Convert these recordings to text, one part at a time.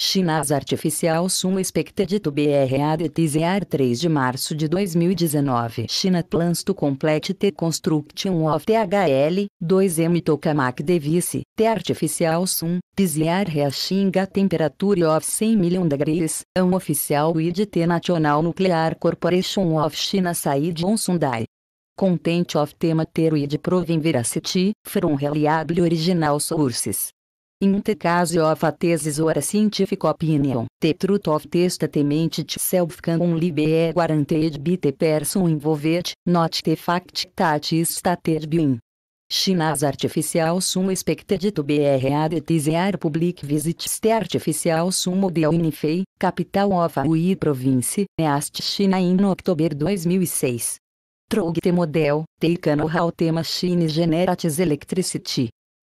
Chinas Artificial Sum Expected to be Additizear 3 de março de 2019 China plans to complete the construction of THL, 2M tokamak device, the artificial Sum, PZR reaching a temperature of 100 million degrees, an oficial with the National Nuclear Corporation of China Said Sunday. content of tema teroid proving veracity, from reliable original sources. In te case of a thesis or a scientific opinion, the truth of testa temente itself can only be guaranteed by the person involved, not the fact that is stated being. China's artificial sum expected to be added desire public visits the artificial sum in Fei, capital of Ui province, East China in October 2006. Trog the model, can how the machine generates electricity.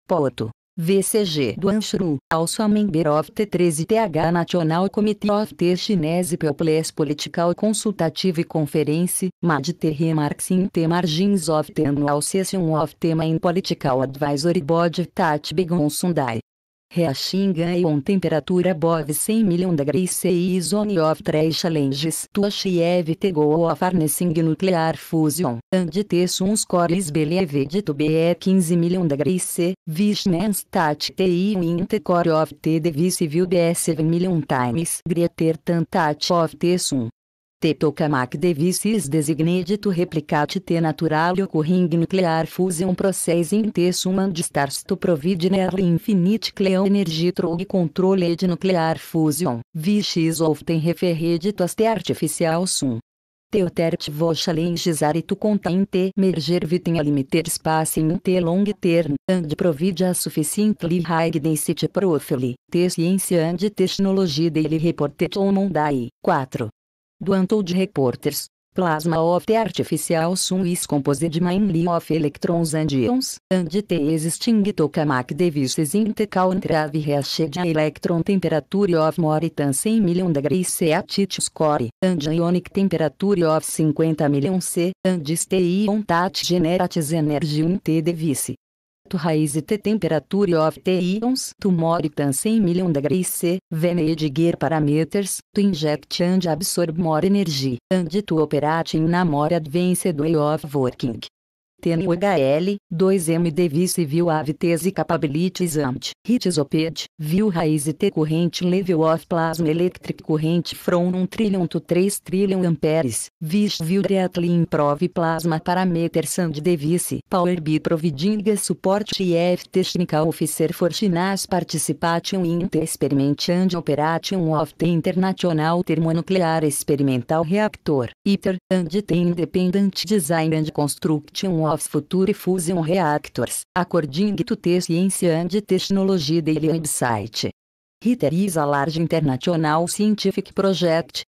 Poto. VCG do Anshru, also a member of T13TH National Committee of T Chinese People's Political Consultative Conference, MAD T remarks in margins of T annual session of Tema in Political Advisory Body Tat Begon Sundai. Reachinga e on temperatura above 100 million degrees C is of three challenges to achieve the goal of harnessing nuclear fusion, and this sun's core is believed to be é 15 million degrees C, which means that the in the core of the device will be é 7 million times greater than that of the sun te tokamak devices designed to replicate te natural occurring nuclear fusion process in te suman distars to provide nearly infinite cleon energy through de nuclear fusion, which of often referred to as the artificial sum Teotert vos challenges are to te merger vitem a limiter espaço in te long term, and provide a sufficiently high density profile, te ciência and technology daily reported on Monday, 4 do Untold Reporters, Plasma of the Artificial Sun is Composed Mainly of Electrons and Ions, and the Existing Tokamak Devices in the Countrave Reached Electron Temperature of More than 100 million degrees C at its core, and Ionic Temperature of 50 million C, and the Ion that generates energy in the device alimento raiz e T temperatura e of T ions to more tan 100 million degrees C, vene Mediger parameters, to inject and absorb more energy, and to operate in a more advanced way of working. TNUHL, 2MD Vice-View Avitese Capabilitizant, Ritizoped, Viu Raiz e T Corrente Level of Plasma Electric Corrente From 1 Trillion to 3 Trillion Amperes, Vis Viu Directly Improve Plasma Parameter Sand Device, Power B Providing Support EF Technical Officer for China's Participation in the Experiment and Operation of the International Thermonuclear Experimental Reactor, ITER, and the Independent Design and Construction of of Future Fusion Reactors, according to the Science and Technology Daily website. Ritter is a large international scientific project,